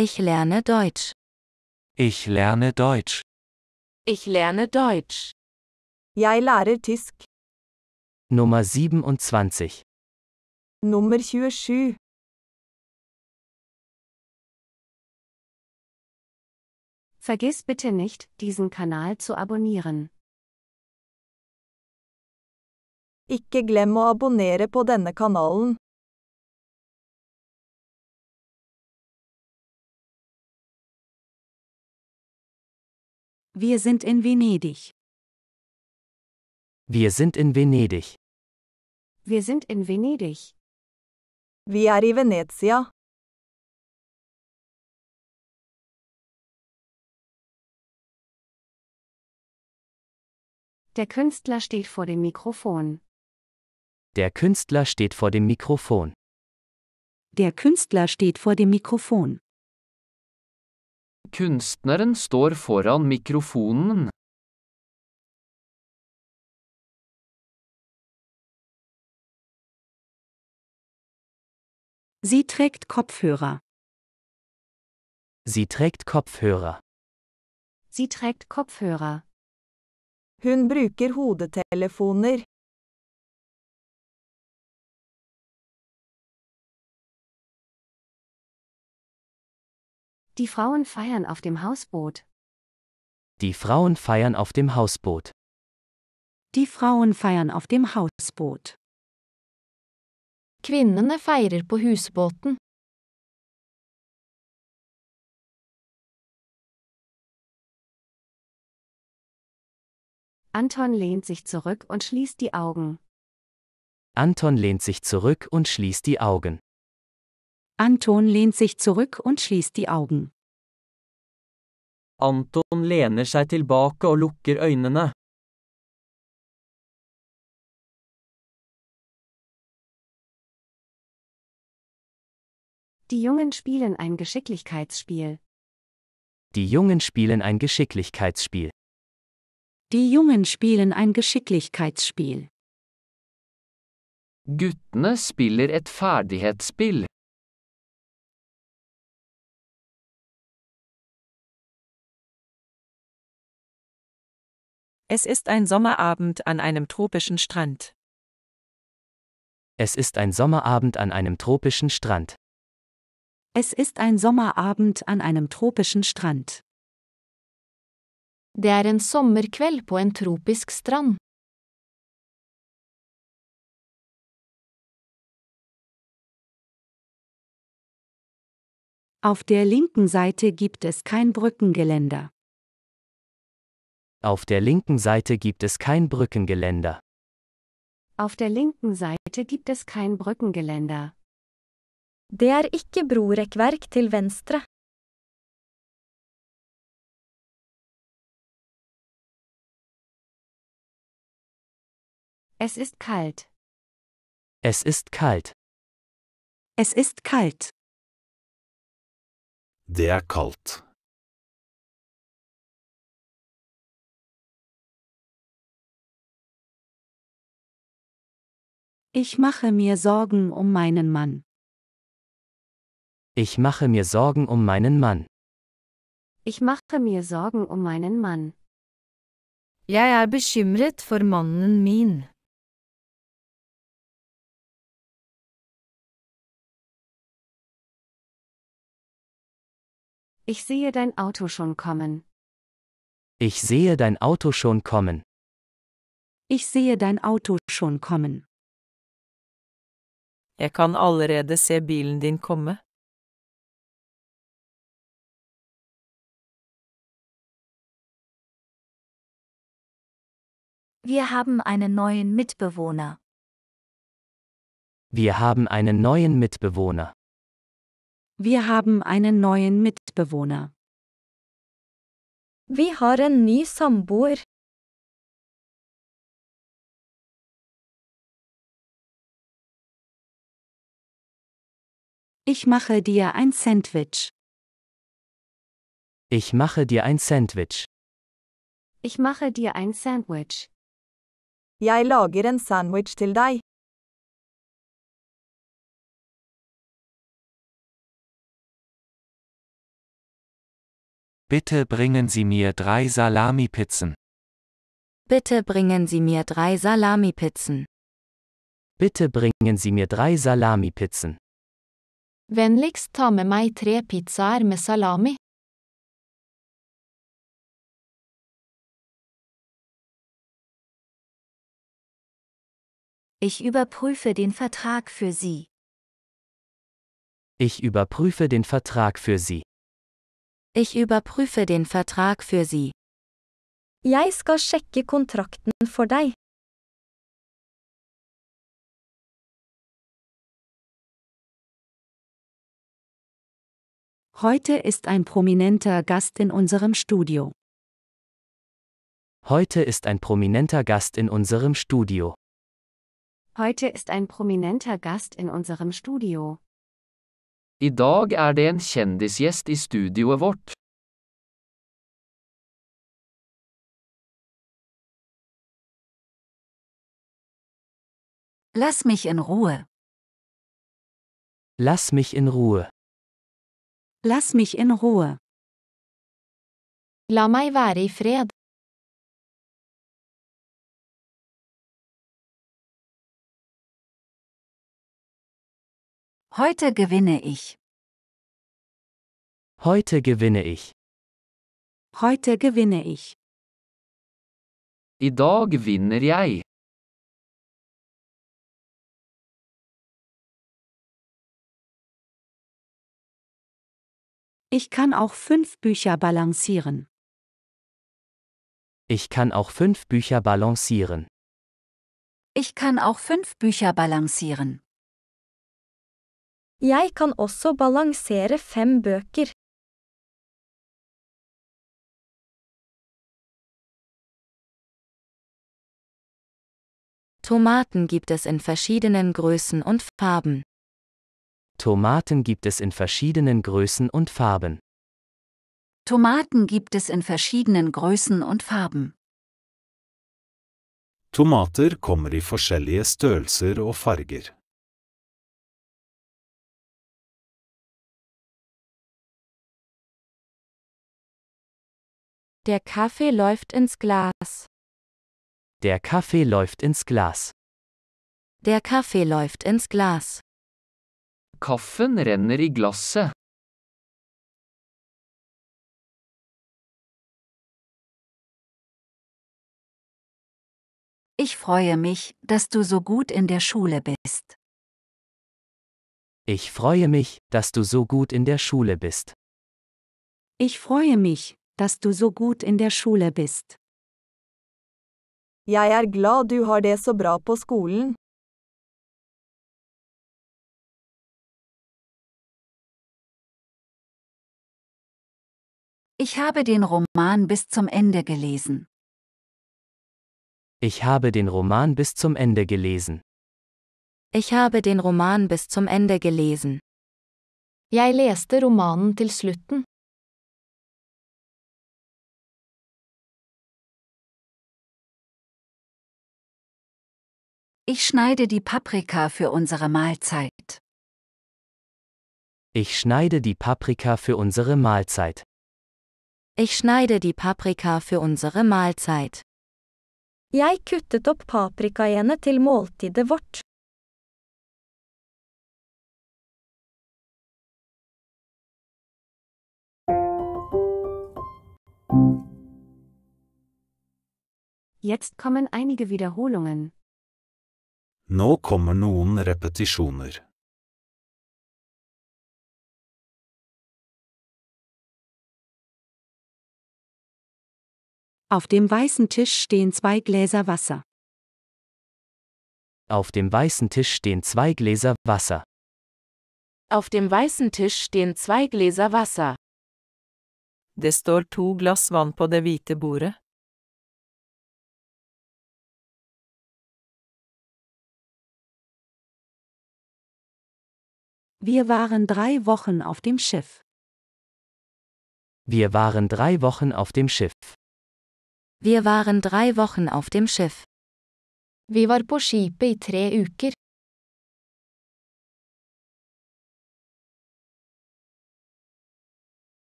Ich lerne Deutsch. Ich lerne Deutsch. Ich lerne Deutsch. Jeg lærer tysk. Nummer 27. Nummer 27. Vergiss bitte nicht, diesen Kanal zu abonnieren. Ikke glem å abonnere på denne kanalen. Wir sind in Venedig. Wir sind in Venedig. Wir sind in Venedig. Vi är Venezia. Der Künstler steht vor dem Mikrofon. Der Künstler steht vor dem Mikrofon. Der Künstler steht vor dem Mikrofon. Kunstneren står foran mikrofonen. Sie trägt Kopfhörer. Sie trägt Kopfhörer. Sie trägt Kopfhörer. Hun bruker hodetelefoner. Die Frauen feiern auf dem Hausboot. Die Frauen feiern auf dem Hausboot. Die Frauen feiern auf dem Hausboot. Kvinnene feirer på husbåten. Anton lehnt sich zurück und schließt die Augen. Anton lehnt sich zurück und schließt die Augen. Anton lehnt sich zurück und schließt die Augen. Anton lener seg tilbake og lukker øynene. Die Jungen spielen ein Geschicklichkeitsspiel. Die Jungen spielen ein Geschicklichkeitsspiel. Die Jungen spielen ein Geschicklichkeitsspiel. Guttene spiller et ferdighetsspill. Es ist ein Sommerabend an einem tropischen Strand. Es ist ein Sommerabend an einem tropischen Strand. Es ist ein Sommerabend an einem tropischen Strand. Det är en sommerkväll på en tropisk strand. Auf der linken Seite gibt es kein Brückengeländer. Auf der linken Seite gibt es kein Brückengeländer. Auf der linken Seite gibt es kein Brückengeländer. Det ikke brorekkverk til venstre. Es ist kalt. Es ist kalt. Es ist kalt. Det er kaldt. Ich mache mir Sorgen um meinen Mann. Ich mache mir Sorgen um meinen Mann. Ich mache mir Sorgen um meinen Mann. Ja, er bekymret for mannen min. Ich sehe dein Auto schon kommen. Ich sehe dein Auto schon kommen. Ich sehe dein Auto schon kommen. Jeg kan allerede se bilen din komme. Wir haben einen neuen Mitbewohner. Wir haben einen neuen Mitbewohner. Wir haben einen neuen Mitbewohner. Vi har en ny samboer. Ich mache dir ein Sandwich. Ich mache dir ein Sandwich. Ich mache dir ein Sandwich. Jeg lager en sandwich til deg. Bitte bringen Sie mir drei salami Bitte bringen Sie mir drei salami Bitte bringen Sie mir drei salami Vennligst ta med meg tre pizzaer med salami. Ich überprüfe den Vertrag für Sie. Ich überprüfe den Vertrag für Sie. Ich überprüfe den Vertrag für Sie. Jeg skal sjekke kontrakten for deg. Heute ist ein prominenter Gast in unserem Studio. Heute ist ein prominenter Gast in unserem Studio. Heute ist ein prominenter Gast in unserem Studio. Idag är det en kändisgäst i studioet vårt. Lass mich in Ruhe. Lass mich in Ruhe. Lass mich in Ruhe. La meg være i fred. Heute gewinne ich. Heute gewinne ich. Heute gewinne ich. I dag vinner jeg. Ich kann auch fünf Bücher balancieren. Ich kann auch fünf Bücher balancieren. Ich kann auch fünf Bücher balancieren. Jeg kan også balansere fem bøker. Tomaten gibt es in verschiedenen Größen und Farben. Tomaten gibt es in verschiedenen Größen und Farben. Tomaten gibt es in verschiedenen Größen und Farben. Tomater kommer i forskjellige størrelser og farger. Der Kaffee läuft ins Glas. Der Kaffee läuft ins Glas. Der Kaffee läuft ins Glas. Kaffen renner i glasset. Ich freue mich, dass du so gut in der Schule bist. Ich freue mich, dass du so gut in der Schule bist. Ich freue mich, dass du so gut in der Schule bist. Jeg er glad du har det så bra på skolen. Ich habe den Roman bis zum Ende gelesen. Ich habe den Roman bis zum Ende gelesen. Ich habe den Roman bis zum Ende gelesen. Jeg leste romanen til slutten. Ich schneide die Paprika für unsere Mahlzeit. Ich schneide die Paprika für unsere Mahlzeit. Ich schneide die Paprika für unsere Mahlzeit. Jeg kuttet opp paprikaene til måltidet vårt. Jetzt kommen einige Wiederholungen. Nå kommer noen repetisjoner. Auf dem weißen Tisch stehen zwei Gläser Wasser. Auf dem weißen Tisch stehen zwei Gläser Wasser. Auf dem weißen Tisch stehen zwei Gläser Wasser. Det står to glass vann på det hvite bordet. Wir waren drei Wochen auf dem Schiff. Wir waren drei Wochen auf dem Schiff. Wir waren drei Wochen auf dem Schiff. Vi var på skipet i tre uker.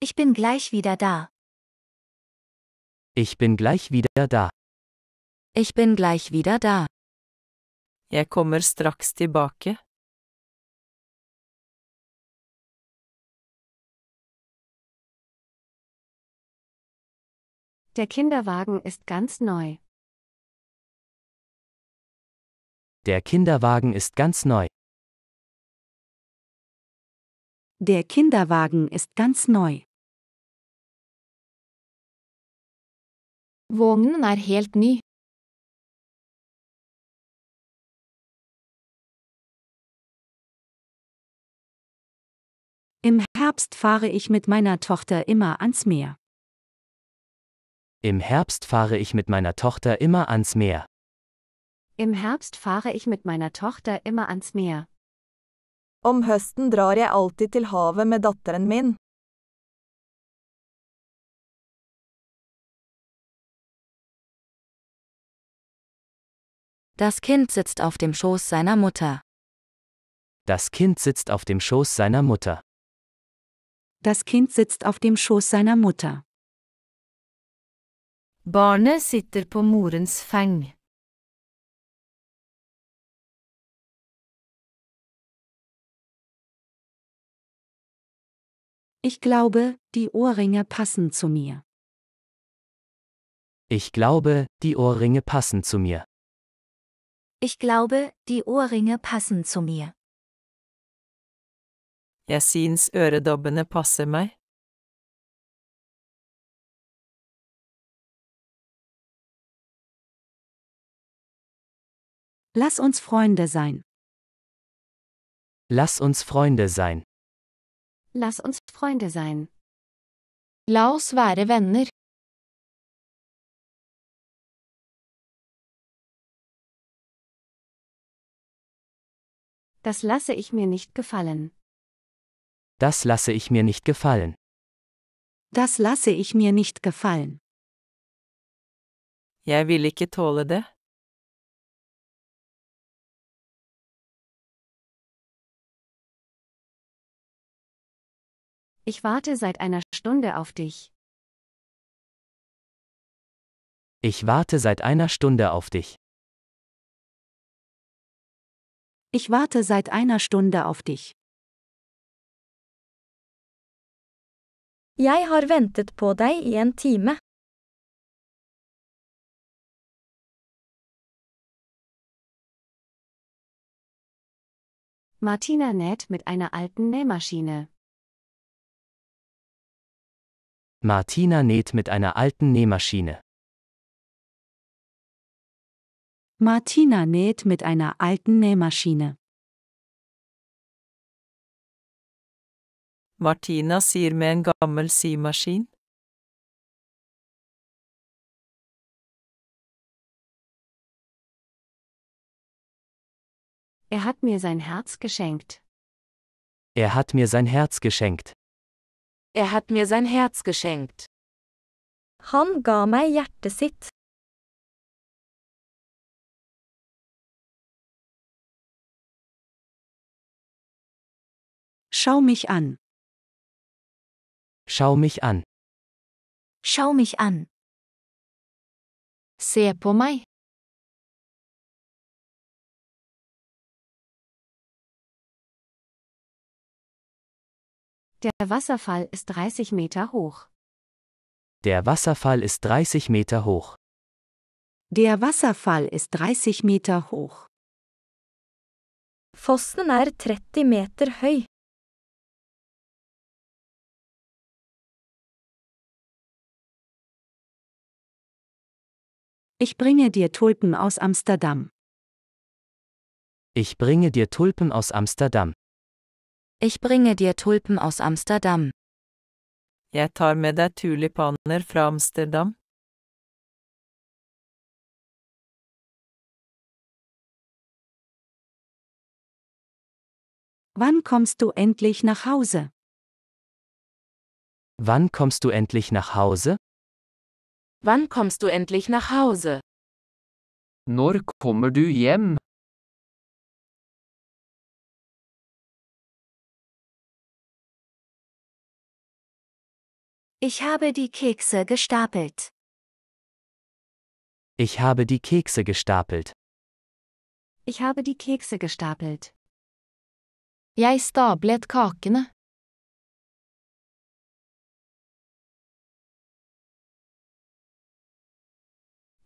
Ich bin gleich wieder da. Ich bin gleich wieder da. Ich bin gleich wieder da. Jeg kommer straks tilbake. Der Kinderwagen ist ganz neu. Der Kinderwagen ist ganz neu. Der Kinderwagen ist ganz neu. Vognen er helt nie. Im Herbst fahre ich mit meiner Tochter immer ans Meer. Im Herbst fahre ich mit meiner Tochter immer ans Meer. Im Herbst fahre ich mit meiner Tochter immer ans Meer. Om hösten drar jeg alltid til havet med datteren min. Das Kind sitzt auf dem Schoß seiner Mutter. Das Kind sitzt auf dem Schoß seiner Mutter. Das Kind sitzt auf dem Schoß seiner Mutter. Barnet sitter på morens feng. Ich glaube, die Ohrringe passen zu mir. Ich glaube, die Ohrringe passen zu mir. Ich glaube, die Ohrringe passen zu mir. Jeg syns øredobbene passer meg. Lass uns Freunde sein. Lass uns Freunde sein. Lass uns Freunde sein. Laus oss være venner. Das lasse ich mir nicht gefallen. Das lasse ich mir nicht gefallen. Das lasse ich mir nicht gefallen. Jeg vil ikke tåle det. Ich warte seit einer Stunde auf dich. Ich warte seit einer Stunde auf dich. Ich warte seit einer Stunde auf dich. Jeg har ventet på deg i en time. Martina näht mit einer alten Nähmaschine. Martina näht mit einer alten Nähmaschine. Martina näht mit einer alten Nähmaschine. Martina syr med en gammel symaskin. Er hat mir sein Herz geschenkt. Er hat mir sein Herz geschenkt. Er hat mir sein Herz geschenkt. Han ga meg hjertet sitt. Schau mich an. Schau mich an. Schau mich an. Se på meg. Der Wasserfall ist 30 Meter hoch. Der Wasserfall ist 30 Meter hoch. Der Wasserfall ist 30 Meter hoch. Fossen er 30 Meter høy. Ich bringe dir Tulpen aus Amsterdam. Ich bringe dir Tulpen aus Amsterdam. Ich bringe dir Tulpen aus Amsterdam. Jeg tar med deg tulipaner fra Amsterdam. Wann kommst du endlich nach Hause? Wann kommst du endlich nach Hause? Wann kommst du endlich nach Hause? Når kommer du hjem? Ich habe die Kekse gestapelt. Ich habe die Kekse gestapelt. Ich habe die Kekse gestapelt. Jeg stablet kakene.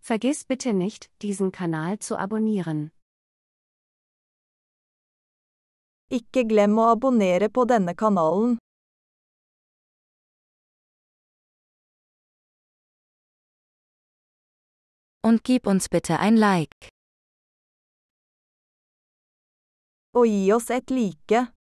Vergiss bitte nicht, diesen Kanal zu abonnieren. Ikke glem å abonnere på denne kanalen. und gib uns bitte ein Like. Og gi oss et like.